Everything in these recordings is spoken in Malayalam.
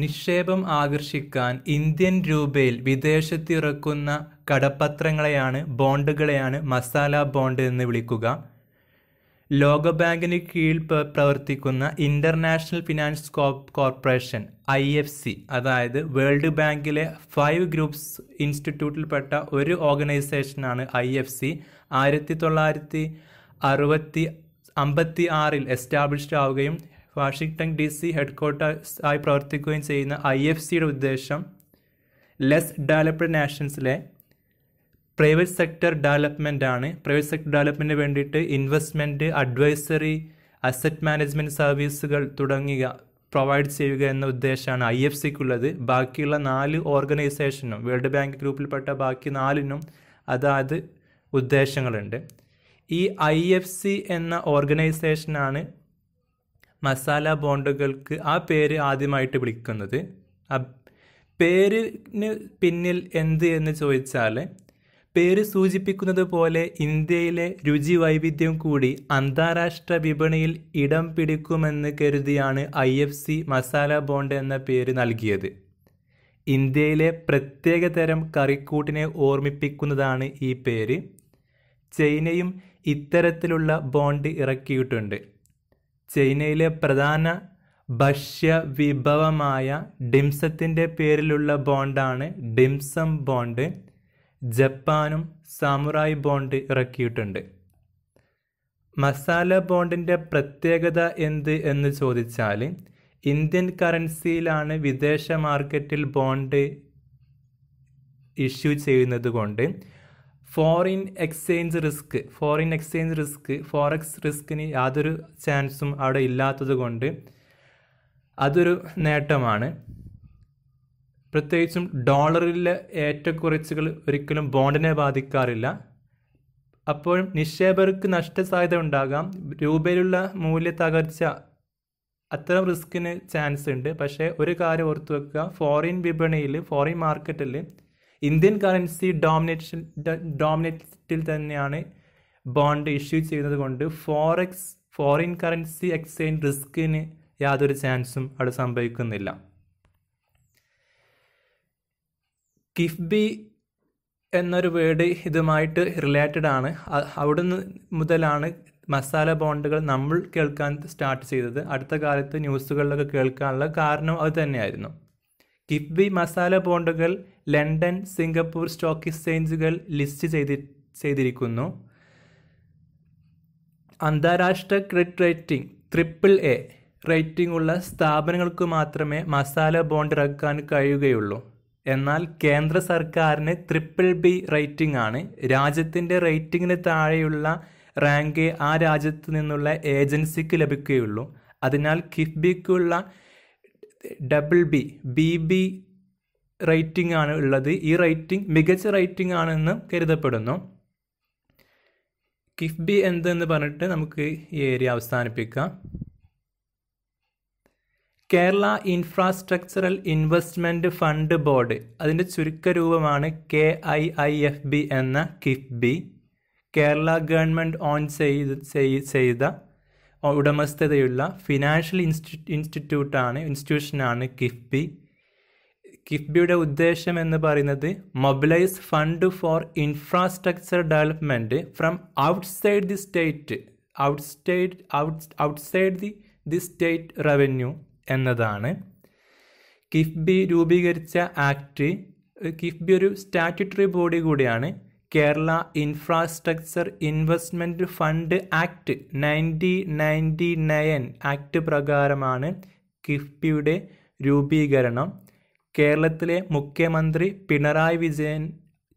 നിക്ഷേപം ആകർഷിക്കാൻ ഇന്ത്യൻ രൂപയിൽ വിദേശത്തിറക്കുന്ന കടപ്പത്രങ്ങളെയാണ് ബോണ്ടുകളെയാണ് മസാല ബോണ്ട് എന്ന് വിളിക്കുക ലോകബാങ്കിന് കീഴിൽ പ്രവർത്തിക്കുന്ന international finance corporation I F C അതായത് വേൾഡ് ബാങ്കിലെ ഫൈവ് ഗ്രൂപ്പ്സ് ഇൻസ്റ്റിറ്റ്യൂട്ടിൽപ്പെട്ട ഒരു ഓർഗനൈസേഷനാണ് ഐ എഫ് സി ആയിരത്തി തൊള്ളായിരത്തി അറുപത്തി അമ്പത്തി ആറിൽ എസ്റ്റാബ്ലിഷ്ഡ് ആവുകയും വാഷിങ്ടൺ ഡി സി ആയി പ്രവർത്തിക്കുകയും ചെയ്യുന്ന ഐ എഫ് സിയുടെ ഉദ്ദേശം ലെസ് ഡെവലപ്ഡ് നാഷൻസിലെ പ്രൈവറ്റ് സെക്ടർ ഡെവലപ്മെൻ്റ് ആണ് പ്രൈവറ്റ് സെക്ടർ ഡെവലപ്മെൻറ്റിന് വേണ്ടിയിട്ട് ഇൻവെസ്റ്റ്മെൻറ്റ് അഡ്വൈസറി അസറ്റ് മാനേജ്മെൻറ്റ് സർവീസുകൾ തുടങ്ങിയ പ്രൊവൈഡ് ചെയ്യുക എന്ന ഉദ്ദേശമാണ് ഐ എഫ് സിക്കുള്ളത് ബാക്കിയുള്ള നാല് ഓർഗനൈസേഷനും വേൾഡ് ബാങ്ക് ഗ്രൂപ്പിൽപ്പെട്ട ബാക്കി നാലിനും അതാത് ഉദ്ദേശങ്ങളുണ്ട് ഈ ഐ എഫ് സി എന്ന ഓർഗനൈസേഷനാണ് മസാല ബോണ്ടുകൾക്ക് ആ പേര് ആദ്യമായിട്ട് വിളിക്കുന്നത് പേരിന് പിന്നിൽ എന്ത് എന്ന് ചോദിച്ചാൽ പേര് സൂചിപ്പിക്കുന്നത് പോലെ ഇന്ത്യയിലെ രുചി വൈവിധ്യം കൂടി അന്താരാഷ്ട്ര വിപണിയിൽ ഇടം പിടിക്കുമെന്ന് കരുതിയാണ് I F C masala bond എന്ന പേര് നൽകിയത് ഇന്ത്യയിലെ പ്രത്യേക തരം കറിക്കൂട്ടിനെ ഓർമ്മിപ്പിക്കുന്നതാണ് ഈ പേര് ചൈനയും ഇത്തരത്തിലുള്ള ബോണ്ട് ഇറക്കിയിട്ടുണ്ട് ചൈനയിലെ പ്രധാന ഭക്ഷ്യ വിഭവമായ ഡിംസത്തിൻ്റെ പേരിലുള്ള ബോണ്ടാണ് ഡിംസം ബോണ്ട് ജപ്പാനും സാമുറായി ബോണ്ട് ഇറക്കിയിട്ടുണ്ട് മസാല ബോണ്ടിൻ്റെ പ്രത്യേകത എന്ത് എന്ന് ചോദിച്ചാൽ ഇന്ത്യൻ കറൻസിയിലാണ് വിദേശ മാർക്കറ്റിൽ ബോണ്ട് ഇഷ്യൂ ചെയ്യുന്നത് കൊണ്ട് foreign exchange risk foreign exchange risk forex റിസ്കിന് യാതൊരു ചാൻസും അവിടെ ഇല്ലാത്തത് കൊണ്ട് അതൊരു നേട്ടമാണ് പ്രത്യേകിച്ചും ഡോളറിലെ ഏറ്റക്കുറച്ചുകൾ ഒരിക്കലും ബോണ്ടിനെ ബാധിക്കാറില്ല അപ്പോഴും നിക്ഷേപകർക്ക് നഷ്ടസാധ്യത ഉണ്ടാകാം രൂപയിലുള്ള മൂല്യ തകർച്ച അത്തരം റിസ്കിന് ചാൻസ് ഉണ്ട് പക്ഷേ ഒരു കാര്യം ഓർത്തു വെക്കുക ഫോറിൻ വിപണിയിൽ ഫോറിൻ മാർക്കറ്റിൽ ഇന്ത്യൻ കറൻസി ഡോമിനേഷൻ ഡോമിനേറ്റിൽ തന്നെയാണ് ബോണ്ട് ഇഷ്യൂ ചെയ്യുന്നത് കൊണ്ട് ഫോറെക്സ് ഫോറിൻ കറൻസി എക്സ്ചേഞ്ച് റിസ്കിന് യാതൊരു ചാൻസും അവിടെ സംഭവിക്കുന്നില്ല കിഫ്ബി എന്നൊരു വേർഡ് ഇതുമായിട്ട് റിലേറ്റഡ് ആണ് അവിടെ നിന്ന് മുതലാണ് മസാല ബോണ്ടുകൾ നമ്മൾ കേൾക്കാൻ സ്റ്റാർട്ട് ചെയ്തത് അടുത്ത കാലത്ത് ന്യൂസുകളിലൊക്കെ കേൾക്കാനുള്ള കാരണം അത് തന്നെയായിരുന്നു കിഫ്ബി മസാല ബോണ്ടുകൾ ലണ്ടൻ സിംഗപ്പൂർ സ്റ്റോക്ക് എക്സ്ചേഞ്ചുകൾ ലിസ്റ്റ് ചെയ്തി ചെയ്തിരിക്കുന്നു അന്താരാഷ്ട്ര credit rating triple A rating ഉള്ള സ്ഥാപനങ്ങൾക്ക് മാത്രമേ മസാല ബോണ്ട് ഇറക്കാൻ കഴിയുകയുള്ളൂ എന്നാൽ കേന്ദ്ര സർക്കാരിന് ട്രിപ്പിൾ ബി റേറ്റിംഗ് ആണ് രാജ്യത്തിൻ്റെ റേറ്റിംഗിന് താഴെയുള്ള റാങ്ക് ആ രാജ്യത്ത് നിന്നുള്ള ഏജൻസിക്ക് ലഭിക്കുകയുള്ളൂ അതിനാൽ കിഫ്ബിക്കുള്ള double B B B rating ആണ് ഉള്ളത് ഈ റേറ്റിംഗ് മികച്ച റേറ്റിംഗ് ആണെന്ന് കരുതപ്പെടുന്നു കിഫ്ബി എന്തെന്ന് പറഞ്ഞിട്ട് നമുക്ക് ഈ ഏരിയ അവസാനിപ്പിക്കാം Kerala infrastructural investment fund board അതിൻ്റെ ചുരുക്കരൂപമാണ് K I I F B എന്ന കിഫ്ബി കേരള ഗവൺമെൻറ് ഓൺ ചെയ്ത് ചെയ്ത ഉടമസ്ഥതയുള്ള ഫിനാൻഷ്യൽ ഇൻസ്റ്റി ഇൻസ്റ്റിറ്റ്യൂട്ടാണ് ഇൻസ്റ്റിറ്റ്യൂഷനാണ് കിഫ്ബി കിഫ്ബിയുടെ ഉദ്ദേശം എന്ന് പറയുന്നത് mobilise fund for infrastructure development from outside the state outstate out outside the the state revenue എന്നതാണ് കിഫ്ബി രൂപീകരിച്ച ആക്ട് കിഫ്ബി ഒരു സ്റ്റാറ്റ്യൂട്ടറി ബോഡി കൂടിയാണ് Kerala infrastructure investment fund act ninety ninety nine act പ്രകാരമാണ് കിഫ്ബിയുടെ രൂപീകരണം കേരളത്തിലെ മുഖ്യമന്ത്രി പിണറായി വിജയൻ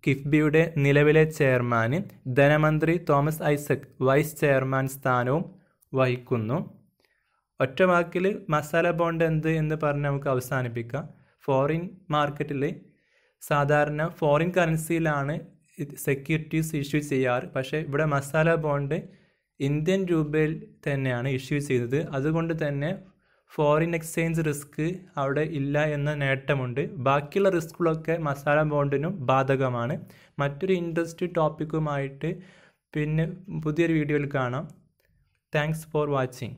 കിഫ്ബിയുടെ നിലവിലെ ചെയർമാൻ ധനമന്ത്രി തോമസ് ഐസക് വൈസ് ചെയർമാൻ സ്ഥാനവും വഹിക്കുന്നു ഒറ്റ വാക്കിൽ മസാല ബോണ്ട് എന്ത് എന്ന് പറഞ്ഞ് നമുക്ക് അവസാനിപ്പിക്കാം ഫോറിൻ മാർക്കറ്റിൽ സാധാരണ ഫോറിൻ കറൻസിയിലാണ് സെക്യൂരിറ്റീസ് ഇഷ്യൂ ചെയ്യാറ് പക്ഷേ ഇവിടെ മസാല ബോണ്ട് ഇന്ത്യൻ രൂപയിൽ തന്നെയാണ് ഇഷ്യൂ ചെയ്തത് അതുകൊണ്ട് തന്നെ ഫോറിൻ എക്സ്ചേഞ്ച് റിസ്ക് അവിടെ ഇല്ല എന്ന നേട്ടമുണ്ട് ബാക്കിയുള്ള റിസ്കുകളൊക്കെ മസാല ബോണ്ടിനും ബാധകമാണ് മറ്റൊരു ഇൻട്രസ്റ്റ് ടോപ്പിക്കുമായിട്ട് പിന്നെ പുതിയൊരു വീഡിയോയിൽ കാണാം താങ്ക്സ് ഫോർ വാച്ചിങ്